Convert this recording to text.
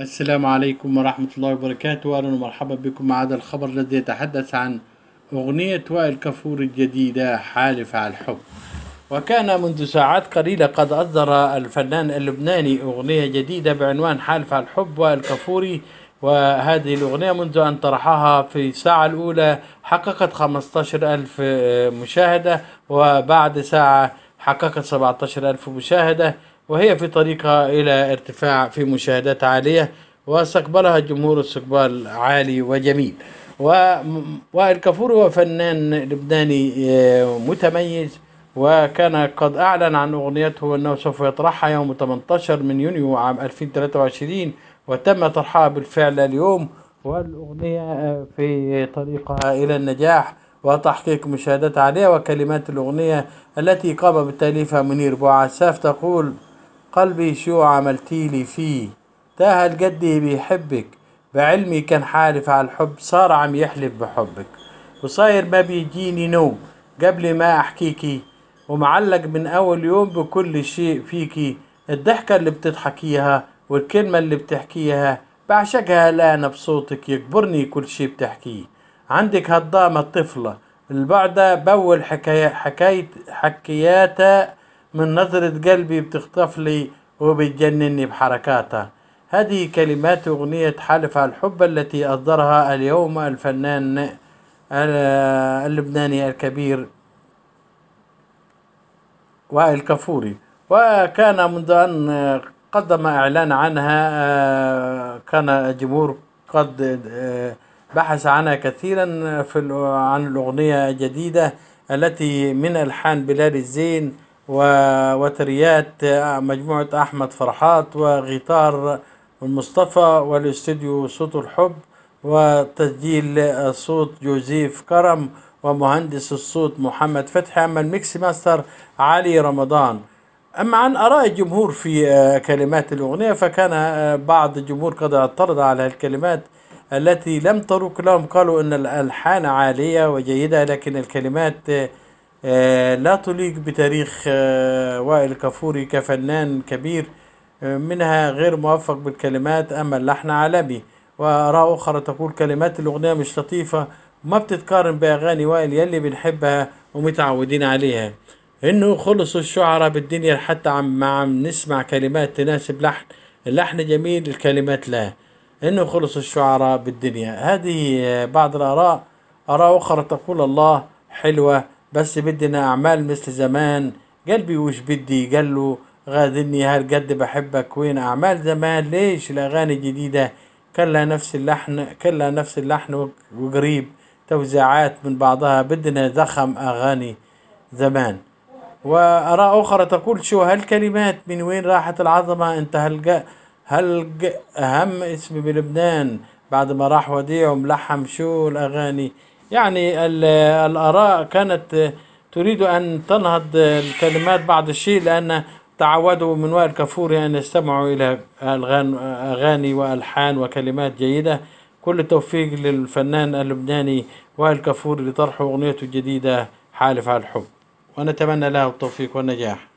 السلام عليكم ورحمة الله وبركاته أهلا ومرحبا بكم مع هذا الخبر الذي يتحدث عن أغنية وائل كفور الجديدة حالف على الحب وكان منذ ساعات قليلة قد أصدر الفنان اللبناني أغنية جديدة بعنوان حالف على الحب وائل كفوري وهذه الأغنية منذ أن طرحها في الساعة الأولى حققت 15 ألف مشاهدة وبعد ساعة حققت 17 ألف مشاهدة وهي في طريقها إلى ارتفاع في مشاهدات عالية واستقبلها الجمهور استقبال عالي وجميل وائل كفور هو فنان لبناني آه، متميز وكان قد أعلن عن أغنيته أنه سوف يطرحها يوم 18 من يونيو عام 2023 وتم طرحها بالفعل اليوم والأغنية آه، في طريقها إلى النجاح وتحقيق مشاهدات عالية وكلمات الأغنية التي قام بتأليفها منير بوعساف تقول قلبي شو عملتيلي فيه تاهل هالقد بيحبك بعلمي كان حالف على الحب صار عم يحلف بحبك وصاير ما بيجيني نوم قبل ما احكيكي ومعلق من اول يوم بكل شيء فيكي الضحكة اللي بتضحكيها والكلمة اللي بتحكيها بعشقها الآن بصوتك يكبرني كل شي بتحكيه عندك هضامة طفلة البعدة بول حكايات حكايات حكياتها من نظرة قلبي بتخطف لي وبتجنني بحركاتها هذه كلمات أغنية حلف على الحب التي أصدرها اليوم الفنان اللبناني الكبير وائل كفوري وكان منذ أن قدم إعلان عنها كان الجمهور قد بحث عنها كثيرا في عن الأغنية الجديدة التي من ألحان بلال الزين ووتريات آه، مجموعة أحمد فرحات وغيتار المصطفى والاستوديو صوت الحب وتسجيل آه، صوت جوزيف كرم ومهندس الصوت محمد فتحي أما الميكس ماستر علي رمضان أما عن آراء الجمهور في آه، كلمات الأغنية فكان بعض الجمهور قد اعترض على الكلمات التي لم تروق لهم قالوا أن الألحان عالية وجيدة لكن الكلمات آه، لا تليق بتاريخ آه، وائل كفوري كفنان كبير آه، منها غير موفق بالكلمات أما اللحن عالمي وآراء أخرى تقول كلمات الأغنية مش لطيفة ما بتتقارن بأغاني وائل يلي بنحبها ومتعودين عليها إنه خلصوا الشعراء بالدنيا حتى عم عم نسمع كلمات تناسب لحن اللحن جميل الكلمات لا إنه خلص الشعراء بالدنيا هذه بعض الآراء آراء أخرى تقول الله حلوة بس بدنا أعمال مثل زمان قلبي وش بدي قال له غادني هالقد بحبك وين أعمال زمان ليش الأغاني الجديدة كلها نفس اللحن كلها نفس اللحن وقريب توزيعات من بعضها بدنا زخم أغاني زمان وآراء أخرى تقول شو هالكلمات من وين راحت العظمة أنت هلق هلق أهم اسم بلبنان بعد ما راح وديع وملحم شو الأغاني يعني الآراء كانت تريد أن تنهض الكلمات بعض الشيء لأن تعودوا من وائل كفوري أن يستمعوا إلى أغاني وألحان وكلمات جيدة كل التوفيق للفنان اللبناني وائل كفوري لطرح أغنيته الجديدة حالف على الحب ونتمنى له التوفيق والنجاح